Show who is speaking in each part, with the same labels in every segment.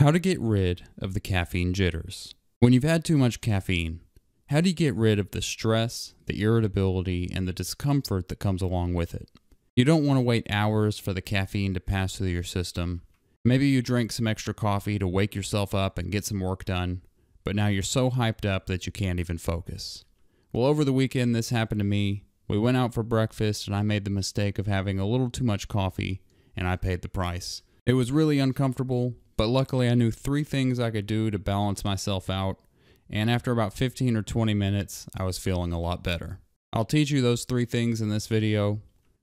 Speaker 1: How to get rid of the caffeine jitters. When you've had too much caffeine, how do you get rid of the stress, the irritability, and the discomfort that comes along with it? You don't want to wait hours for the caffeine to pass through your system. Maybe you drink some extra coffee to wake yourself up and get some work done, but now you're so hyped up that you can't even focus. Well, over the weekend, this happened to me. We went out for breakfast, and I made the mistake of having a little too much coffee, and I paid the price. It was really uncomfortable, but luckily, I knew three things I could do to balance myself out, and after about 15 or 20 minutes, I was feeling a lot better. I'll teach you those three things in this video.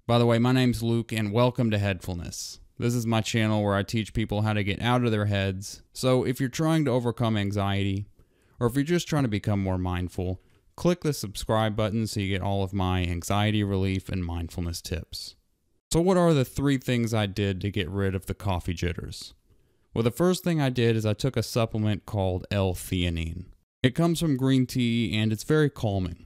Speaker 1: By the way, my name's Luke, and welcome to Headfulness. This is my channel where I teach people how to get out of their heads. So if you're trying to overcome anxiety, or if you're just trying to become more mindful, click the subscribe button so you get all of my anxiety relief and mindfulness tips. So, what are the three things I did to get rid of the coffee jitters? Well, the first thing I did is I took a supplement called L-theanine. It comes from green tea and it's very calming.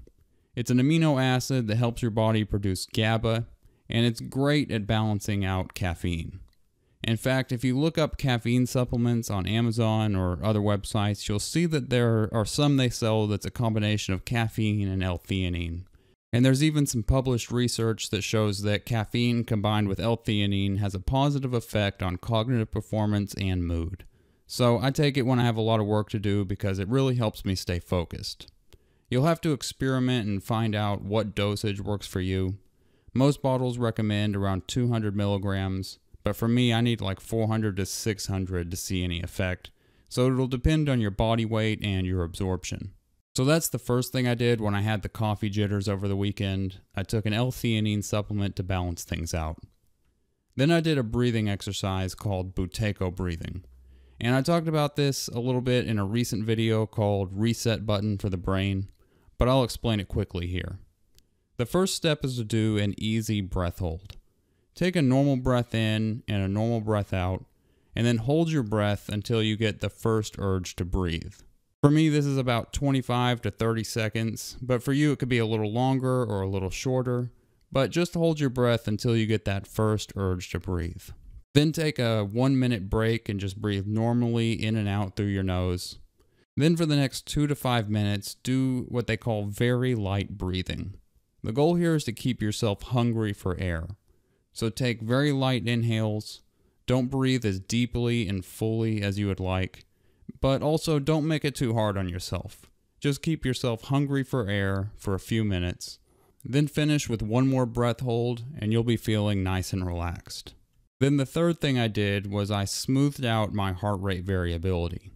Speaker 1: It's an amino acid that helps your body produce GABA and it's great at balancing out caffeine. In fact, if you look up caffeine supplements on Amazon or other websites, you'll see that there are some they sell that's a combination of caffeine and L-theanine. And there's even some published research that shows that caffeine combined with L theanine has a positive effect on cognitive performance and mood. So I take it when I have a lot of work to do because it really helps me stay focused. You'll have to experiment and find out what dosage works for you. Most bottles recommend around 200 milligrams, but for me, I need like 400 to 600 to see any effect. So it'll depend on your body weight and your absorption. So that's the first thing I did when I had the coffee jitters over the weekend. I took an L-theanine supplement to balance things out. Then I did a breathing exercise called Buteyko breathing. And I talked about this a little bit in a recent video called Reset Button for the Brain, but I'll explain it quickly here. The first step is to do an easy breath hold. Take a normal breath in and a normal breath out, and then hold your breath until you get the first urge to breathe. For me, this is about 25 to 30 seconds, but for you, it could be a little longer or a little shorter. But just hold your breath until you get that first urge to breathe. Then take a one minute break and just breathe normally in and out through your nose. Then, for the next two to five minutes, do what they call very light breathing. The goal here is to keep yourself hungry for air. So, take very light inhales. Don't breathe as deeply and fully as you would like but also, don't make it too hard on yourself. Just keep yourself hungry for air for a few minutes. Then finish with one more breath hold, and you'll be feeling nice and relaxed. Then the third thing I did was I smoothed out my heart rate variability.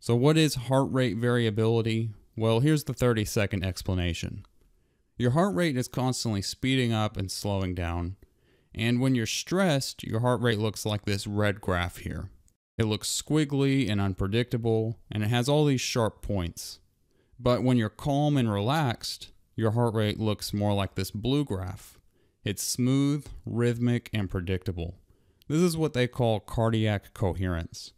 Speaker 1: So, what is heart rate variability? Well, here's the 30 second explanation. Your heart rate is constantly speeding up and slowing down. And when you're stressed, your heart rate looks like this red graph here. It looks squiggly and unpredictable, and it has all these sharp points. But when you're calm and relaxed, your heart rate looks more like this blue graph. It's smooth, rhythmic, and predictable. This is what they call cardiac coherence.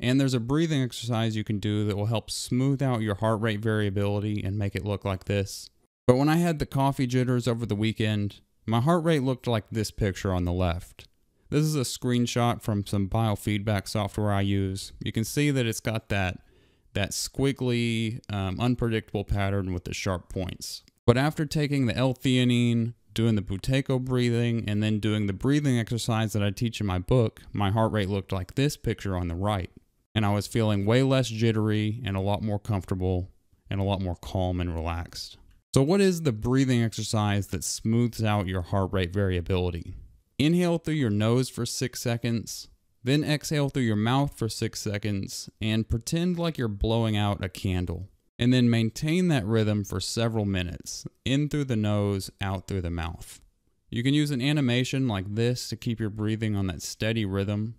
Speaker 1: And there's a breathing exercise you can do that will help smooth out your heart rate variability and make it look like this. But when I had the coffee jitters over the weekend, my heart rate looked like this picture on the left. This is a screenshot from some biofeedback software I use. You can see that it's got that, that squiggly, um, unpredictable pattern with the sharp points. But after taking the L-theanine, doing the Buteyko breathing, and then doing the breathing exercise that I teach in my book, my heart rate looked like this picture on the right. And I was feeling way less jittery and a lot more comfortable and a lot more calm and relaxed. So, what is the breathing exercise that smooths out your heart rate variability? Inhale through your nose for six seconds, then exhale through your mouth for six seconds and pretend like you're blowing out a candle. And then maintain that rhythm for several minutes, in through the nose, out through the mouth. You can use an animation like this to keep your breathing on that steady rhythm,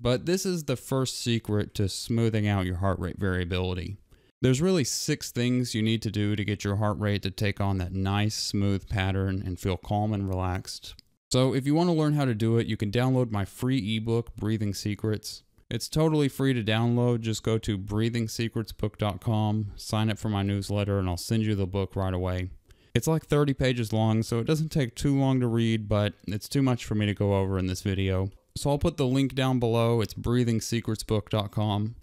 Speaker 1: but this is the first secret to smoothing out your heart rate variability. There's really six things you need to do to get your heart rate to take on that nice, smooth pattern and feel calm and relaxed, so if you want to learn how to do it, you can download my free ebook, Breathing Secrets. It's totally free to download. Just go to breathingsecretsbook.com, sign up for my newsletter, and I'll send you the book right away. It's like 30 pages long, so it doesn't take too long to read, but it's too much for me to go over in this video. So I'll put the link down below. It's breathingsecretsbook.com.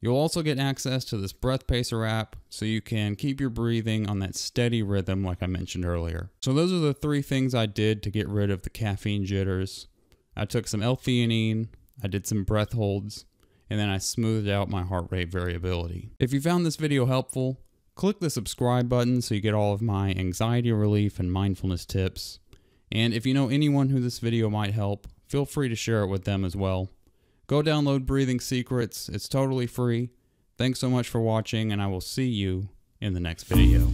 Speaker 1: You'll also get access to this breath pacer app so you can keep your breathing on that steady rhythm like I mentioned earlier. So those are the three things I did to get rid of the caffeine jitters. I took some L-theanine, I did some breath holds, and then I smoothed out my heart rate variability. If you found this video helpful, click the subscribe button so you get all of my anxiety relief and mindfulness tips. And if you know anyone who this video might help, feel free to share it with them as well. Go download Breathing Secrets. It's totally free. Thanks so much for watching, and I will see you in the next video.